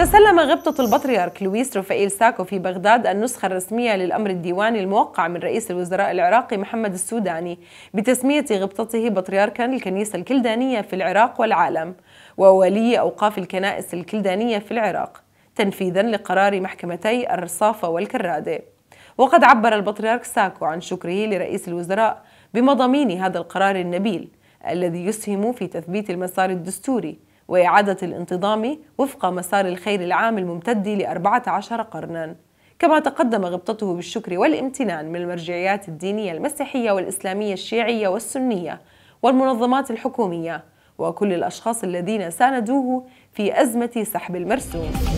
تسلم غبطة البطريرك لويس رفائيل ساكو في بغداد النسخة الرسمية للأمر الديواني الموقع من رئيس الوزراء العراقي محمد السوداني بتسمية غبطته بطريركا للكنيسة الكلدانية في العراق والعالم وولي أوقاف الكنائس الكلدانية في العراق تنفيذا لقرار محكمتي الرصافة والكرادة وقد عبر البطريرك ساكو عن شكره لرئيس الوزراء بمضامين هذا القرار النبيل الذي يسهم في تثبيت المسار الدستوري وإعادة الانتظام وفق مسار الخير العام الممتد لأربعة عشر قرناً كما تقدم غبطته بالشكر والامتنان من المرجعيات الدينية المسيحية والإسلامية الشيعية والسنية والمنظمات الحكومية وكل الأشخاص الذين ساندوه في أزمة سحب المرسوم